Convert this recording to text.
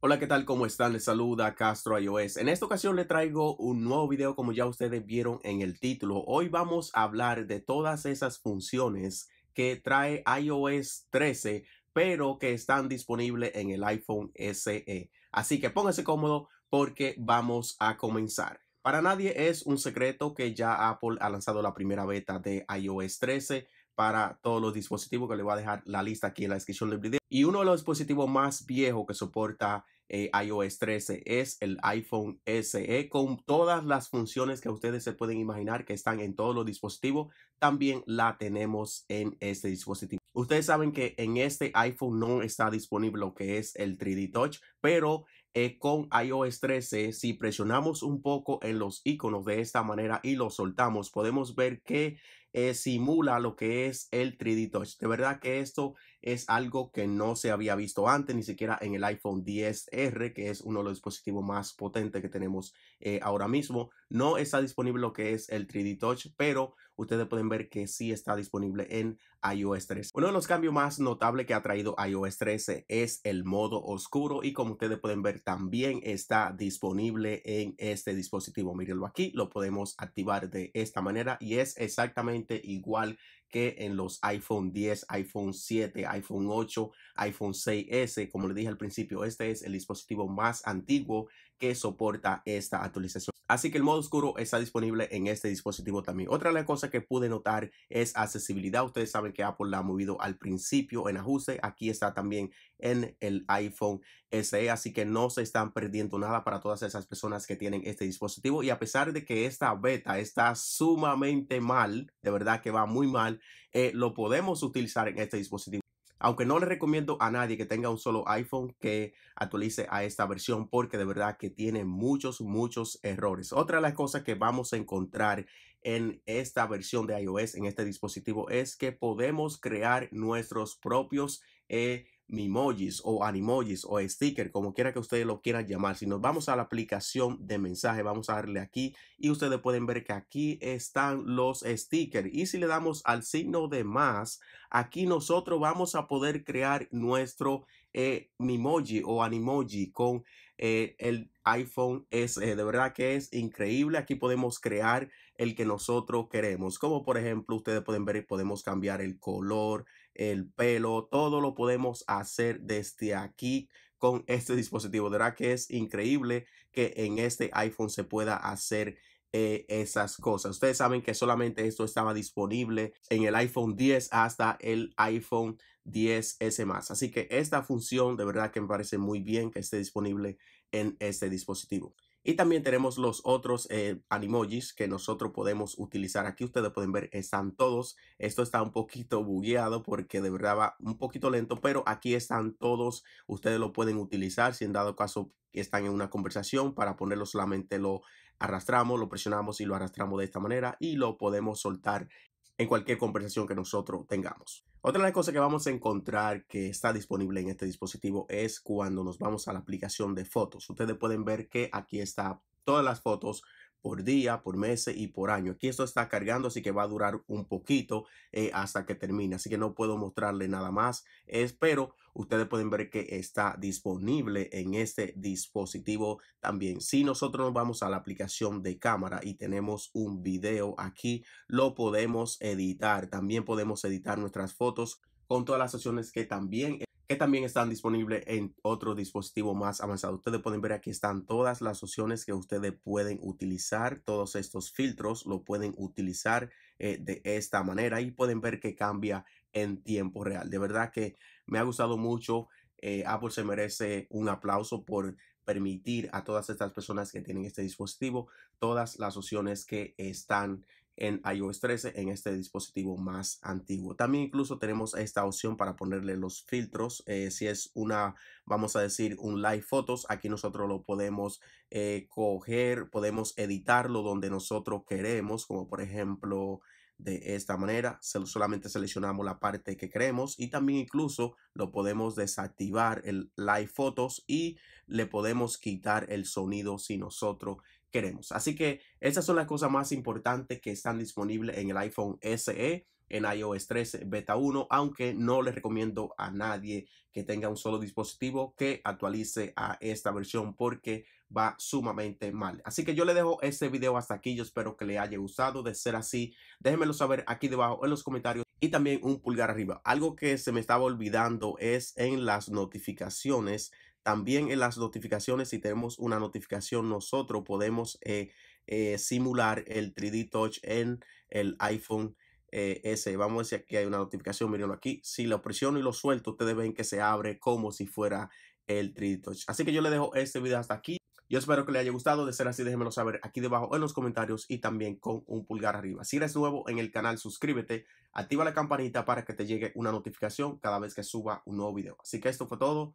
Hola, ¿qué tal? ¿Cómo están? Les saluda Castro iOS. En esta ocasión le traigo un nuevo video como ya ustedes vieron en el título. Hoy vamos a hablar de todas esas funciones que trae iOS 13, pero que están disponibles en el iPhone SE. Así que pónganse cómodo porque vamos a comenzar. Para nadie es un secreto que ya Apple ha lanzado la primera beta de iOS 13 para todos los dispositivos que le voy a dejar la lista aquí en la descripción del video. Y uno de los dispositivos más viejos que soporta eh, iOS 13 es el iPhone SE con todas las funciones que ustedes se pueden imaginar que están en todos los dispositivos. También la tenemos en este dispositivo. Ustedes saben que en este iPhone no está disponible lo que es el 3D Touch, pero eh, con iOS 13, si presionamos un poco en los iconos de esta manera y los soltamos, podemos ver que eh, simula lo que es el 3D De verdad que esto es algo que no se había visto antes, ni siquiera en el iPhone 10R, que es uno de los dispositivos más potentes que tenemos eh, ahora mismo. No está disponible lo que es el 3D Touch, pero ustedes pueden ver que sí está disponible en iOS 13. Uno de los cambios más notables que ha traído iOS 13 es el modo oscuro y como ustedes pueden ver también está disponible en este dispositivo. Mírenlo aquí, lo podemos activar de esta manera y es exactamente igual que en los iPhone 10, iPhone 7, iPhone 8, iPhone 6S. Como le dije al principio, este es el dispositivo más antiguo que soporta esta actualización. Así que el modo oscuro está disponible en este dispositivo también. Otra de las cosas que pude notar es accesibilidad. Ustedes saben que Apple la ha movido al principio en ajuste. Aquí está también en el iPhone SE. Así que no se están perdiendo nada para todas esas personas que tienen este dispositivo. Y a pesar de que esta beta está sumamente mal, de verdad que va muy mal, eh, lo podemos utilizar en este dispositivo aunque no le recomiendo a nadie que tenga un solo iPhone que actualice a esta versión porque de verdad que tiene muchos, muchos errores. Otra de las cosas que vamos a encontrar en esta versión de iOS, en este dispositivo, es que podemos crear nuestros propios eh, Mimojis o Animojis o sticker, como quiera que ustedes lo quieran llamar. Si nos vamos a la aplicación de mensaje, vamos a darle aquí y ustedes pueden ver que aquí están los stickers. Y si le damos al signo de más, aquí nosotros vamos a poder crear nuestro eh, Mimoji o Animoji con eh, el iPhone s e. De verdad que es increíble. Aquí podemos crear el que nosotros queremos. Como por ejemplo, ustedes pueden ver, podemos cambiar el color, el pelo, todo lo podemos hacer desde aquí con este dispositivo. De verdad que es increíble que en este iPhone se pueda hacer eh, esas cosas. Ustedes saben que solamente esto estaba disponible en el iPhone 10 hasta el iPhone 10S más. Así que esta función de verdad que me parece muy bien que esté disponible en este dispositivo. Y también tenemos los otros eh, animojis que nosotros podemos utilizar aquí. Ustedes pueden ver, están todos. Esto está un poquito bugueado porque de verdad va un poquito lento, pero aquí están todos. Ustedes lo pueden utilizar si en dado caso están en una conversación para ponerlo solamente lo arrastramos, lo presionamos y lo arrastramos de esta manera y lo podemos soltar en cualquier conversación que nosotros tengamos. Otra de las cosas que vamos a encontrar que está disponible en este dispositivo es cuando nos vamos a la aplicación de fotos. Ustedes pueden ver que aquí está todas las fotos por día, por mes y por año. Aquí esto está cargando, así que va a durar un poquito eh, hasta que termine. Así que no puedo mostrarle nada más. Espero ustedes pueden ver que está disponible en este dispositivo también. Si nosotros nos vamos a la aplicación de cámara y tenemos un video aquí, lo podemos editar. También podemos editar nuestras fotos con todas las opciones que también que también están disponibles en otro dispositivo más avanzado. Ustedes pueden ver aquí están todas las opciones que ustedes pueden utilizar. Todos estos filtros lo pueden utilizar eh, de esta manera y pueden ver que cambia en tiempo real. De verdad que me ha gustado mucho. Eh, Apple se merece un aplauso por permitir a todas estas personas que tienen este dispositivo todas las opciones que están en iOS 13 en este dispositivo más antiguo. También incluso tenemos esta opción para ponerle los filtros. Eh, si es una, vamos a decir, un live photos aquí nosotros lo podemos eh, coger, podemos editarlo donde nosotros queremos, como por ejemplo de esta manera. Solamente seleccionamos la parte que queremos y también incluso lo podemos desactivar el live photos y le podemos quitar el sonido si nosotros queremos. Así que esas son las cosas más importantes que están disponibles en el iPhone SE en iOS 13 Beta 1, aunque no les recomiendo a nadie que tenga un solo dispositivo que actualice a esta versión porque va sumamente mal. Así que yo le dejo este video hasta aquí, yo espero que le haya gustado, de ser así, déjenmelo saber aquí debajo en los comentarios y también un pulgar arriba. Algo que se me estaba olvidando es en las notificaciones también en las notificaciones, si tenemos una notificación, nosotros podemos eh, eh, simular el 3D Touch en el iPhone eh, S. Vamos a decir que hay una notificación, mirenlo aquí. Si lo presiono y lo suelto, ustedes ven que se abre como si fuera el 3D Touch. Así que yo le dejo este video hasta aquí. Yo espero que les haya gustado. De ser así, déjenmelo saber aquí debajo en los comentarios y también con un pulgar arriba. Si eres nuevo en el canal, suscríbete, activa la campanita para que te llegue una notificación cada vez que suba un nuevo video. Así que esto fue todo.